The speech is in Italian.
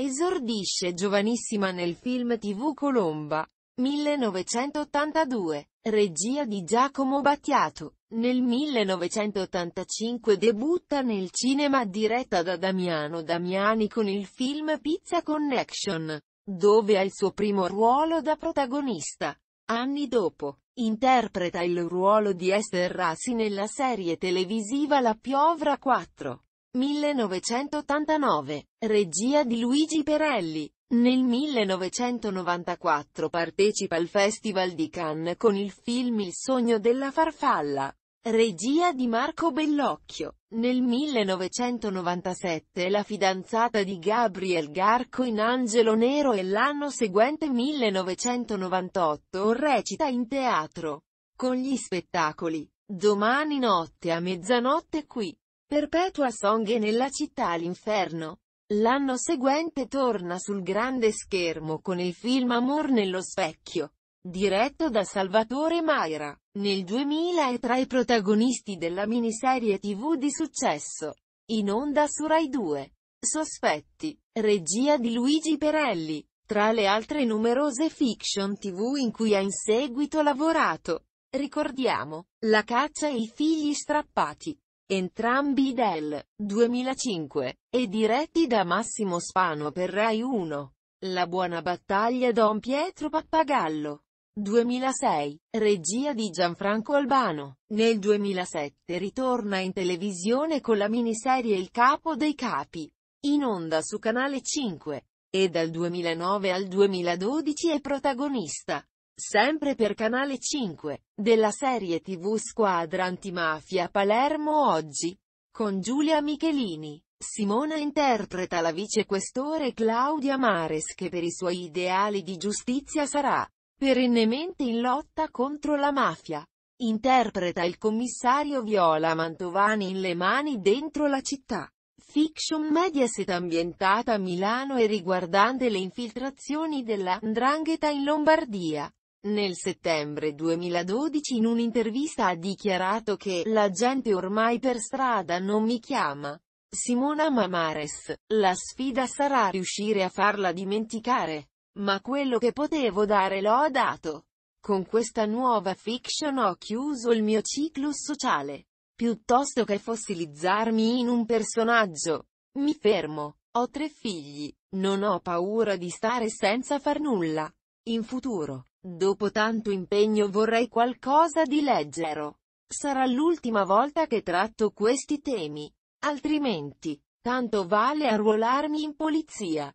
Esordisce giovanissima nel film TV Colomba, 1982, regia di Giacomo Battiato. Nel 1985 debutta nel cinema diretta da Damiano Damiani con il film Pizza Connection, dove ha il suo primo ruolo da protagonista. Anni dopo, interpreta il ruolo di Esther Rassi nella serie televisiva La Piovra 4. 1989. Regia di Luigi Perelli. Nel 1994 partecipa al Festival di Cannes con il film Il sogno della farfalla. Regia di Marco Bellocchio. Nel 1997 è la fidanzata di Gabriel Garco in Angelo Nero e l'anno seguente 1998 recita in teatro. Con gli spettacoli. Domani notte a mezzanotte qui. Perpetua Song e nella città l'inferno. L'anno seguente torna sul grande schermo con il film Amor nello specchio, diretto da Salvatore Maira. Nel 2000 è tra i protagonisti della miniserie tv di successo, in onda su Rai 2. Sospetti, regia di Luigi Perelli, tra le altre numerose fiction tv in cui ha in seguito lavorato. Ricordiamo, La caccia e i figli strappati entrambi del 2005, e diretti da Massimo Spano per Rai 1. La buona battaglia Don Pietro Pappagallo. 2006, regia di Gianfranco Albano. Nel 2007 ritorna in televisione con la miniserie Il capo dei capi, in onda su Canale 5, e dal 2009 al 2012 è protagonista sempre per Canale 5, della serie TV Squadra Antimafia Palermo Oggi, con Giulia Michelini. Simona interpreta la vicequestore Claudia Mares che per i suoi ideali di giustizia sarà perennemente in lotta contro la mafia. Interpreta il commissario Viola Mantovani in Le mani dentro la città. Fiction Mediaset ambientata a Milano e riguardante le infiltrazioni della 'Ndrangheta in Lombardia. Nel settembre 2012 in un'intervista ha dichiarato che «la gente ormai per strada non mi chiama». Simona Mamares, la sfida sarà riuscire a farla dimenticare. Ma quello che potevo dare l'ho dato. Con questa nuova fiction ho chiuso il mio ciclo sociale. Piuttosto che fossilizzarmi in un personaggio. Mi fermo. Ho tre figli. Non ho paura di stare senza far nulla. In futuro, dopo tanto impegno vorrei qualcosa di leggero. Sarà l'ultima volta che tratto questi temi. Altrimenti, tanto vale arruolarmi in polizia.